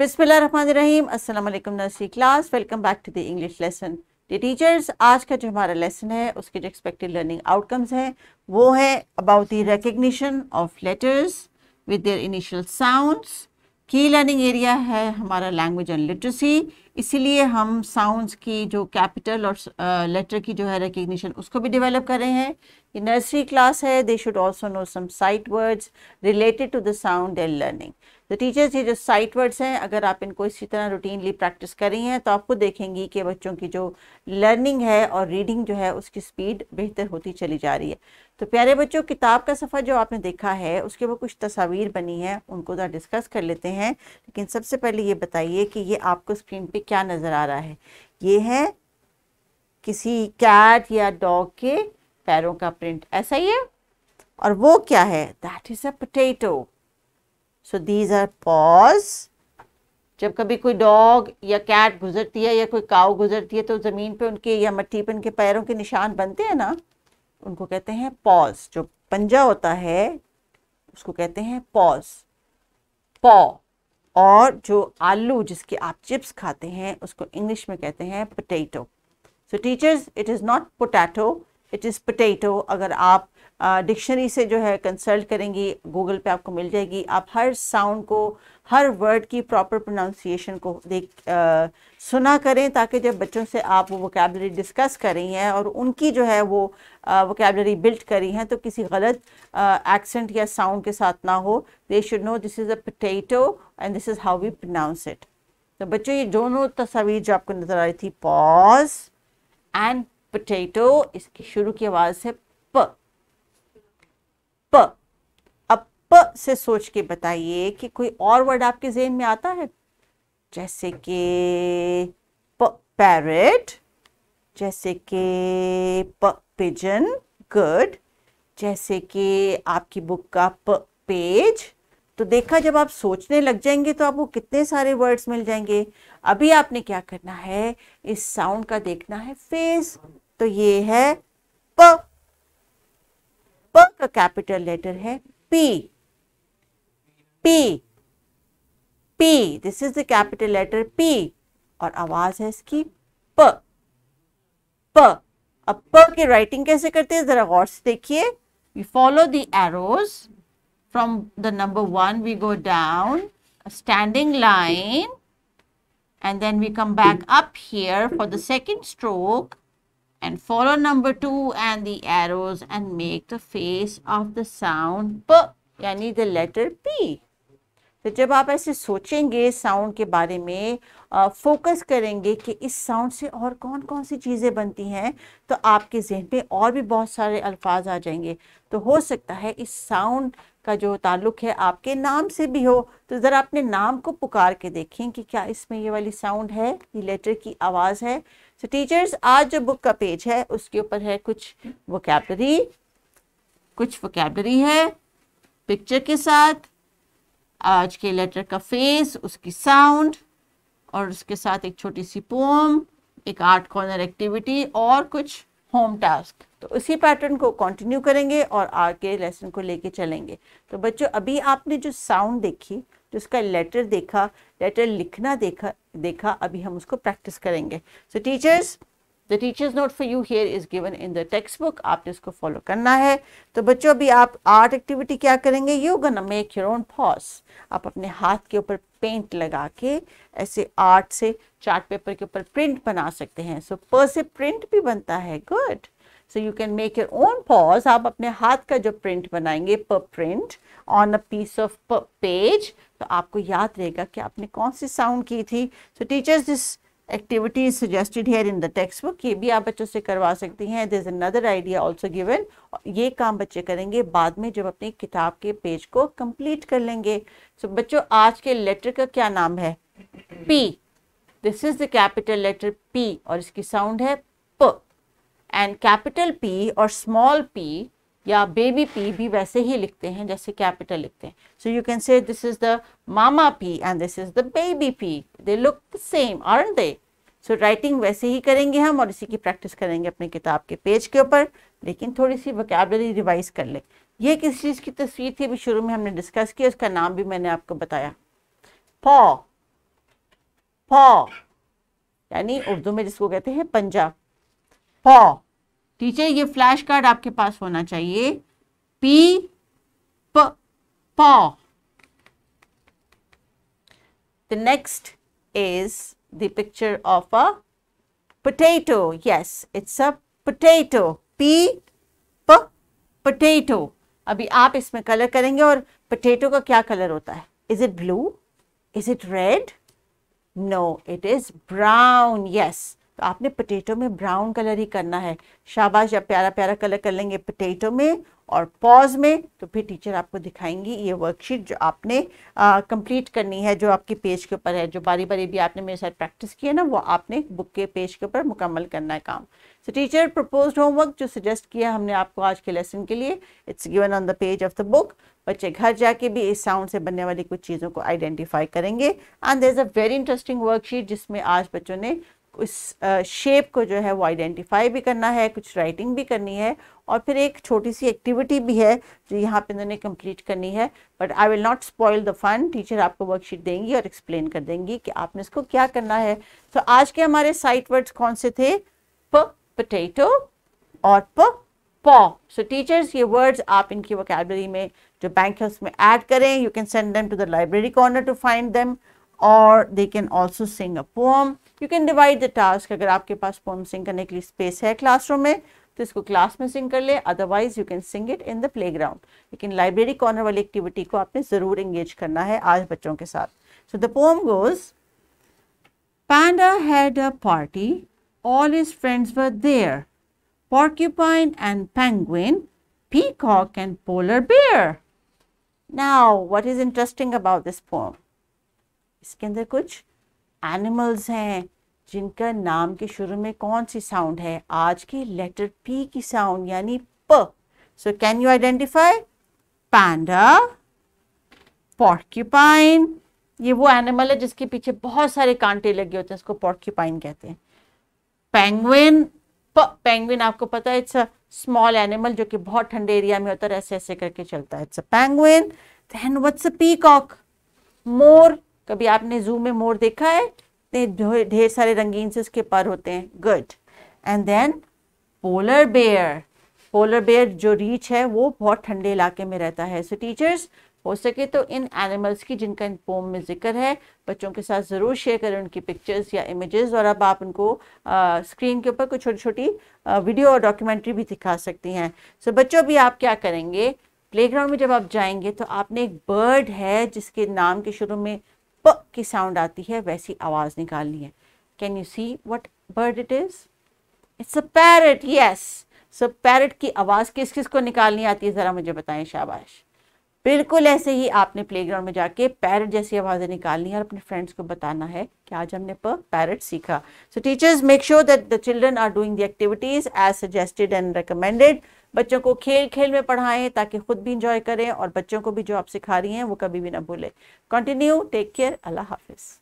बिस्मिल्लाहिर्रहमानिर्रहीम अस्सलाम वालेकुम nursery class welcome back to the English lesson dear teachers आज का जो हमारा लेसन है उसके जो एक्सपेक्टेड लर्निंग आउटकम्स हैं वो है about the recognition of letters with their initial sounds की लर्निंग एरिया है हमारा लैंग्वेज एंड लिटरेसी इसीलिए हम साउंड्स की जो कैपिटल और लेटर uh, की जो है रिकग्निशन उसको भी डिवेलप कर रहे हैं ये नर्सरी क्लास है they should also know some sight words related to the sound and learning तो टीचर्स ये जो साइट वर्ड्स हैं अगर आप इनको इसी तरह रूटीनली प्रैक्टिस कर रही हैं तो आपको देखेंगी कि बच्चों की जो लर्निंग है और रीडिंग जो है उसकी स्पीड बेहतर होती चली जा रही है तो प्यारे बच्चों किताब का सफ़र जो आपने देखा है उसके वो कुछ तस्वीर बनी है उनको ज़रा तो डिस्कस कर लेते हैं लेकिन सबसे पहले ये बताइए कि ये आपको स्क्रीन पर क्या नज़र आ रहा है ये है किसी कैट या डॉग के पैरों का प्रिंट ऐसा ही है और वो क्या है that is a potato so these are pause जब कभी कोई डॉग या कैट गुजरती है या कोई काऊ गुजरती है तो ज़मीन पे उनके या मट्टी पे उनके पैरों के निशान बनते हैं ना उनको कहते हैं पॉज जो पंजा होता है उसको कहते हैं पॉज पॉ और जो आलू जिसके आप चिप्स खाते हैं उसको इंग्लिश में कहते हैं potato so teachers it is not potato it is potato अगर आप डिक्शनरी से जो है कंसल्ट करेंगी गूगल पे आपको मिल जाएगी आप हर साउंड को हर वर्ड की प्रॉपर प्रोनाउंसिएशन को देख आ, सुना करें ताकि जब बच्चों से आप वो वोकेबलरी डिस्कस कर रही हैं और उनकी जो है वो वोकेबलरी बिल्ड करी हैं तो किसी गलत एक्सेंट या साउंड के साथ ना हो they should know this is a potato and this is how we pronounce it तो बच्चों ये दोनों तस्वीर जो आपको नज़र आ रही थी पॉज एंड पटेटो इसकी शुरू की आवाज़ है अप अप से सोच के बताइए कि कोई और वर्ड आपके जेन में आता है जैसे कि पैरेट जैसे कि पिजन गुड जैसे कि आपकी बुक का प, पेज तो देखा जब आप सोचने लग जाएंगे तो आपको कितने सारे वर्ड्स मिल जाएंगे अभी आपने क्या करना है इस साउंड का देखना है फेस तो ये है प का कैपिटल लेटर है P P P this is the capital letter P और आवाज है इसकी प प अब प की राइटिंग कैसे करते हैं जरा गौर से देखिए we follow the arrows from the number one we go down standing line and then we come back up here for the second stroke and follow number two and the arrows and make the face of the sound p यानी the letter p तो जब आप ऐसे सोचेंगे sound के बारे में focus करेंगे कि इस साउंड से और कौन कौन सी चीज़ें बनती हैं तो आपके जहन पे और भी बहुत सारे अल्फाज आ जाएंगे तो हो सकता है इस साउंड का जो ताल्लुक है आपके नाम से भी हो तो ज़रा अपने नाम को पुकार के देखें कि क्या इसमें ये वाली साउंड है ये लेटर की आवाज़ है सो टीचर्स आज जो बुक का पेज है उसके ऊपर है कुछ वोकैबलरी कुछ वोकेबलरी है पिक्चर के साथ आज के लेटर का फेस उसकी साउंड और उसके साथ एक छोटी सी पोम एक आर्ट कॉर्नर एक्टिविटी और कुछ होम टास्क तो उसी पैटर्न को कंटिन्यू करेंगे और आर के लेसन को लेके चलेंगे तो बच्चों अभी आपने जो साउंड देखी जो उसका लेटर देखा लेटर लिखना देखा देखा अभी हम उसको प्रैक्टिस करेंगे so teachers the teachers note for you here is given in the textbook आपने इसको फॉलो करना है तो बच्चों अभी आप आर्ट एक्टिविटी क्या करेंगे you can make your own paws आप अपने हाथ के ऊपर पेंट लगा के ऐसे आर्ट से चार्ट पेपर के ऊपर प्रिंट बना सकते हैं सो पर से प्रिंट भी बनता है good so you can make your own paws आप अपने हाथ का जो प्रिंट बनाएंगे पर print on a piece of page तो आपको याद रहेगा कि आपने कौन सी साउंड की थी so teachers this activity is suggested here in the textbook ये भी आप बच्चों से करवा सकती हैं is another idea also given ये काम बच्चे करेंगे बाद में जब अपनी किताब के पेज को कंप्लीट कर लेंगे सो so, बच्चों आज के लेटर का क्या नाम है P this is the capital letter P और इसकी साउंड है एंड कैपिटल पी और स्मॉल पी या बेबी पी भी वैसे ही लिखते हैं जैसे कैपिटल लिखते हैं so you can say this is the mama P and this is the baby P they look the same are they so writing वैसे ही करेंगे हम और इसी की प्रैक्टिस करेंगे अपने किताब के पेज के ऊपर लेकिन थोड़ी सी वोकेबलरी रिवाइज कर लें ये किस चीज़ की तस्वीर थी अभी शुरू में हमने डिस्कस किया उसका नाम भी मैंने आपको बताया पॉ पॉ यानी उर्दू में जिसको कहते हैं पंजाब पॉ टीचर ये फ्लैश कार्ड आपके पास होना चाहिए पी प पॉ the next is the picture of a potato yes it's a potato P प पोटैटो अभी आप इसमें कलर करेंगे और पोटैटो का क्या कलर होता है is it blue is it red no it is brown yes तो आपने पटेटो में ब्राउन कलर ही करना है शाबाश या प्यारा प्यारा कलर कर लेंगे पटेटो में और पॉज में तो फिर टीचर आपको दिखाएंगी ये वर्कशीट जो आपने कंप्लीट करनी है जो आपके पेज के ऊपर है जो बारी बारी भी आपने मेरे साथ प्रैक्टिस की है ना वो आपने बुक के पेज के ऊपर मुकम्मल करना है काम सो टीचर प्रपोज होमवर्क जो सजेस्ट किया हमने आपको आज के लेसन के लिए it's given on the page of the book बच्चे घर जाके भी इस साउंड से बनने वाली कुछ चीज़ों को आइडेंटिफाई करेंगे and there is a very interesting worksheet जिसमें आज बच्चों ने उस शेप को जो है वो आइडेंटिफाई भी करना है कुछ राइटिंग भी करनी है और फिर एक छोटी सी एक्टिविटी भी है जो यहाँ पे इन्होंने कंप्लीट करनी है but I will not spoil the fun teacher आपको वर्कशीट देंगी और एक्सप्लेन कर देंगी कि आपने इसको क्या करना है तो so, आज के हमारे साइट वर्ड्स कौन से थे प पटेटो और प पॉ सो टीचर्स ये वर्ड्स आप इनकी वोकेबलरी में जो बैंक है उसमें ऐड करें you can send them to the library corner to find them or they can also sing a poem. You can divide the task. If you have poem sing karne ke space in the classroom, then you can class mein sing Otherwise, you can sing it in the playground. But library corner wali activity, you have to engage karna hai aaj bachon ke saath. So the poem goes, Panda had a party. All his friends were there. Porcupine and penguin, peacock and polar bear. Now, what is interesting about this poem? इसके अंदर कुछ animals हैं जिनका नाम के शुरू में कौन सी साउंड है आज की लेटर पी की साउंड यानी प so can you identify panda porcupine ये वो एनिमल है जिसके पीछे बहुत सारे कांटे लगे होते हैं उसको पॉर्क्यूपाइन कहते हैं पेंगुइन पेंगुइन आपको पता है इट्स अ स्मॉल एनिमल जो कि बहुत ठंडे एरिया में होता है ऐसे ऐसे करके चलता है it's a penguin then what's a peacock मोर कभी आपने जू में मोर देखा है इतने ढेर सारे रंगीन से उसके पर होते हैं good and then polar bear polar bear जो रीच है वो बहुत ठंडे इलाके में रहता है सो so, टीचर्स हो सके तो इन एनिमल्स की जिनका इन पोम में जिक्र है बच्चों के साथ ज़रूर शेयर करें उनकी पिक्चर्स या इमेजेस और अब आप उनको स्क्रीन के ऊपर कुछ छोटी छोटी वीडियो और डॉक्यूमेंट्री भी दिखा सकती हैं सो so, बच्चों भी आप क्या करेंगे प्लेग्राउंड में जब आप जाएंगे तो आपने एक बर्ड है जिसके नाम के शुरू में की साउंड आती है वैसी आवाज़ निकालनी है can you see what bird it is it's a parrot yes so parrot की आवाज़ किस किस को निकालनी आती है ज़रा मुझे बताएं शाबाश बिल्कुल ऐसे ही आपने प्लेग्राउंड में जाके पैरट जैसी आवाज़ें निकालनी है और अपने फ्रेंड्स को बताना है कि आज हमने पर पैरट सीखा so teachers make sure that the children are doing the activities as suggested and recommended बच्चों को खेल खेल में पढ़ाएं ताकि खुद भी इंजॉय करें और बच्चों को भी जो आप सिखा रही हैं वो कभी भी ना भूलें कंटिन्यू टेक केयर अल्लाह हाफिज़